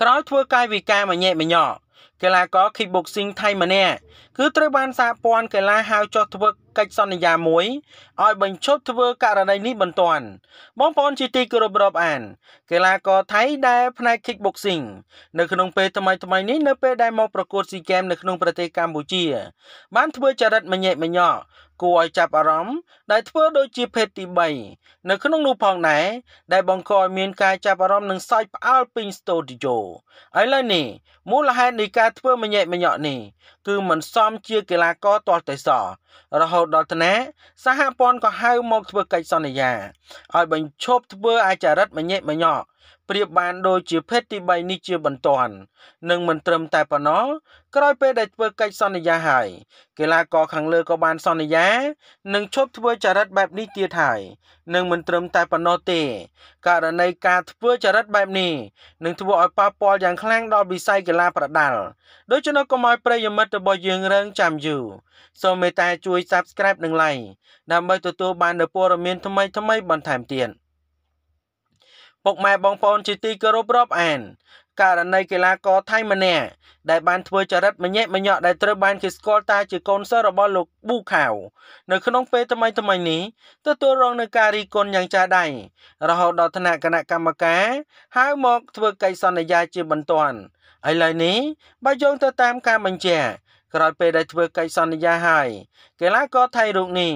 ក្រោយធ្វើកាយវិការមួយញែកមួយញ៉កីឡាករ Kickboxing ថៃម្នាក់គឺត្រូវបានសហព័ន្ធកីឡាហៅចុះធ្វើកិច្ចសន្យាមួយឲ្យបញ្ឈប់ធ្វើករណីនេះបន្ទាន់បងប្អូនជាទីគោរពរាប់អាន កីឡាករថៃដែលផ្នែក Kickboxing នៅក្នុងពេលថ្មីថ្មីនេះនៅពេលដែលមក ប្រកួត SEA Games នៅក្នុងប្រទេសកម្ពុជា បានធ្វើចរិតមញែកមញ៉គួរឲ្យចាប់អារម្មណ៍ដែលធ្វើដូចជា ភេទទី3នៅក្នុងនោះផងដែរដែលបង្កឲ្យមានការចាប់អារម្មណ៍និងសើចផ្អើលពេញស្ទូឌីយោឥឡូវនេះមូលហេតុនៃការធ្វើមញែកមញក់នេះគឺមិនសមជាកីឡាករទាល់តែសោះរហូតដល់ថ្នាក់សហព័ន្ធក៏ហៅមក ធ្វើកិច្ចសន្យាឲ្យបញ្ឈប់ធ្វើអាចារិតមញែកមញក់ប្រៀបបានដូចជាភេទទី3នេះជាបន្ទាន់និងមិនត្រឹមតែប៉ុណ្ណោះក្រោយពេលដែលធ្វើកិច្ចសន្យាហើយកីឡាករខាងលើក៏បានសន្យានឹងឈប់ធ្វើចរិតបែបនេះទៀតហើយនិងមិនត្រឹមតែប៉ុណ្ណោះទេ ករណីការធ្វើចរិតបែបនេះនឹងធ្វើឲ្យប៉ះពាល់យ៉ាងខ្លាំងដល់វិស័យកីឡាប្រដាល់ដូច្នោះកុំឲ្យប្រិយមិត្តរបស់យើងរងចាំយូរសូមមេត្តាជួយ Subscribe និង Like ដើម្បីទទួលបាននូវព័ត៌មានថ្មីៗបន្ថែមទៀតពុកម៉ែបងប្អូនជាទីគោរពរាប់អាន ករណីកីឡាករថៃម្នាក់ដែលបានធ្វើចរិតម្ញេម្ញក់ដែលត្រូវបានគេស្គាល់តាជាកូនសិស្សរបស់លោកប៊ូខាវនៅក្នុងពេលថ្មីថ្មីនេះទទួលរងនឹងការរីកគុណយ៉ាងចាស់ដៃរហូតដល់ថ្នាក់គណៈកម្មការហៅមកធ្វើកិច្ចសន្យាជាបន្ទាន់ឥឡូវនេះបើយោងទៅតាមការបញ្ជាក់ក្រោយពេលដែលធ្វើកិច្ចសន្យាហើយកីឡាករថៃរូបនេះ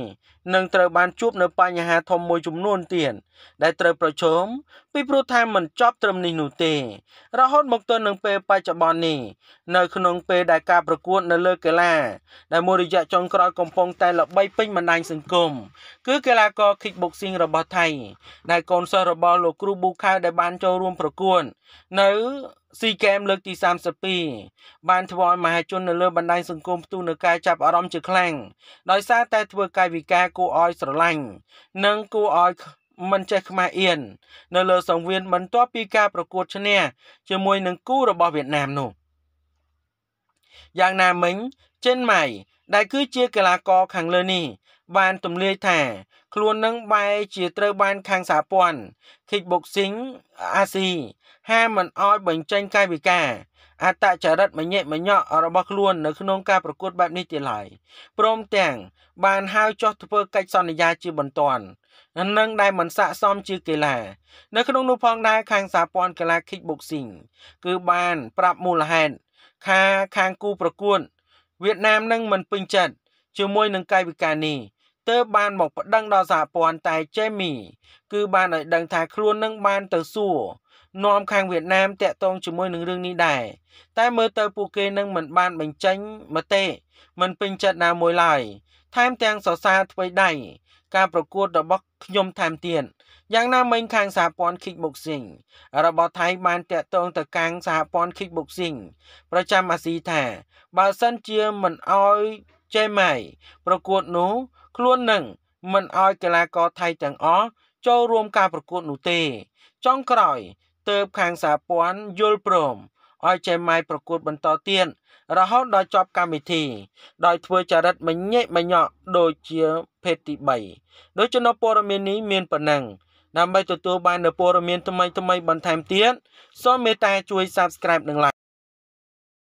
នឹងត្រូវបានជួបនៅ បញ្ហាធំមួយចំនួនទៀតដែលត្រូវប្រឈមពីព្រោះថាមិនចប់ត្រឹមនេះនោះទេ រហូតមកទល់នឹងពេលបច្ចុប្បន្ននេះនៅក្នុងពេលដែលការប្រកួត នៅលើ កីឡា ដែលមួយរយៈចុងក្រោយកំពុងតែល្បីពេញបណ្ដាញសង្គមគឺកីឡាករ Kickboxing របស់ថៃដែលកូនសិស្សរបស់លោកគ្រូប៊ូខាវដែលបានចូលរួមប្រកួតនៅស៊ីហ្គេមលើកទី32បានធ្វើឲ្យមហាជននៅលើបណ្ដាញសង្គមផ្ទុះនូវការចាប់អារម្មណ៍ជាខ្លាំងដោយសារតែធ្វើកាយវិការគួរឲ្យស្រឡាញ់និងគួរឲ្យមិនចេះខ្មាស់អៀននៅលើសង្វៀនបន្ទាប់ពីការប្រកួតឈ្នះជាមួយនឹងគូរបស់វៀតណាមនោះយ៉ាងណាមិញចិនម៉ៃដែលគឺជាកីឡាករខាងលើនេះ បានទម្លាយថា ខ្លួននឹងបែរជាត្រូវបានខាងសហព័ន្ធ Kickboxing អាស៊ីហាមមិនអោយបញ្ចេញកាយវិការអតចរិតមញិមញក់របស់ខ្លួននៅក្នុងការប្រកួតបែបនេះទៀតឡើយព្រមទាំង បានហៅចោះធ្វើកិច្ចសន្យាជា បន្ទាន់នឹងដែលមិនស័កសមជាកីឡា នៅក្នុងនោះផងដែរខាងសហព័ន្ធកីឡា Kickboxing គឺបានប្រាប់មូលហេតុខាខាងគូប្រកួតវៀតណាមនឹងមិនពេញចិត្តជាមួយនឹងកាយវិការនេះទើបបានមកប្តឹងដល់សហព័ន្ធតែជេមីគឺបានឲ្យដឹងថាខ្លួននឹងបានទៅសួរនាំខាងវៀតណាមតាក់ទងជាមួយនឹងរឿងនេះដែរតែមើលទៅពួកគេនឹងមិន បានបញ្ចេញមតិមិនពេញចិត្តណាមួយឡើយថែមទាំងសរសើរថ្មីដៃការប្រកួតរបស់ខ្ញុំថែមទៀតយ៉ាងណាមិញខាងសហព័ន្ធ Kickboxing របស់ថៃបានតាក់ទងទៅខាងសហព័ន្ធ Kickboxing ប្រចាំអាស៊ីថា បើសិនជាមិនអោយចេម៉ៃប្រកួតនោះ ខ្លួននឹងមិនអោយកីឡាករថៃទាំងអស់ចូលរួមការប្រកួតនោះទេចុងក្រោយ ទៅខាងសហព័ន្ធយល់ព្រមឲ្យចេម៉ៃប្រកួតបន្តទៀតរហូតដល់ចប់កម្មវិធី ដោយធ្វើចរិតមញិមញក់ដូចជាភេទទី3ដូចចំណព័រមាននេះមានប៉ុណ្ណឹង ដើម្បីទទួលបាននូវព័ត៌មានថ្មីៗបន្ថែមទៀតសូមមេត្តាជួយ Subscribe និង Like